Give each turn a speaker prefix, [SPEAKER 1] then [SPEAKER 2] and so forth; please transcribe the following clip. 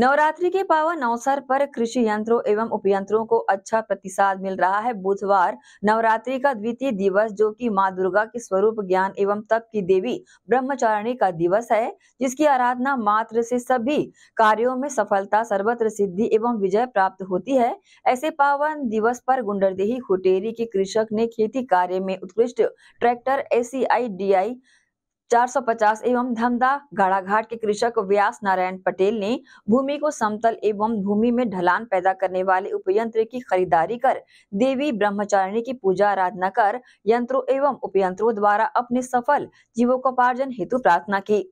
[SPEAKER 1] नवरात्रि के पावन अवसर पर कृषि यंत्रों एवं उपयंत्रों को अच्छा प्रतिसाद मिल रहा है बुधवार नवरात्रि का द्वितीय दिवस जो कि मां दुर्गा के स्वरूप ज्ञान एवं तप की देवी ब्रह्मचारिणी का दिवस है जिसकी आराधना मात्र से सभी कार्यों में सफलता सर्वत्र सिद्धि एवं विजय प्राप्त होती है ऐसे पावन दिवस पर गुंडरदेही हुटेरी के कृषक ने खेती कार्य में उत्कृष्ट ट्रैक्टर ए 450 एवं धमदा गाड़ाघाट के कृषक व्यास नारायण पटेल ने भूमि को समतल एवं भूमि में ढलान पैदा करने वाले उपयंत्र की खरीदारी कर देवी ब्रह्मचारिणी की पूजा आराधना कर यंत्रों एवं उपयंत्रों द्वारा अपने सफल जीवोपार्जन हेतु प्रार्थना की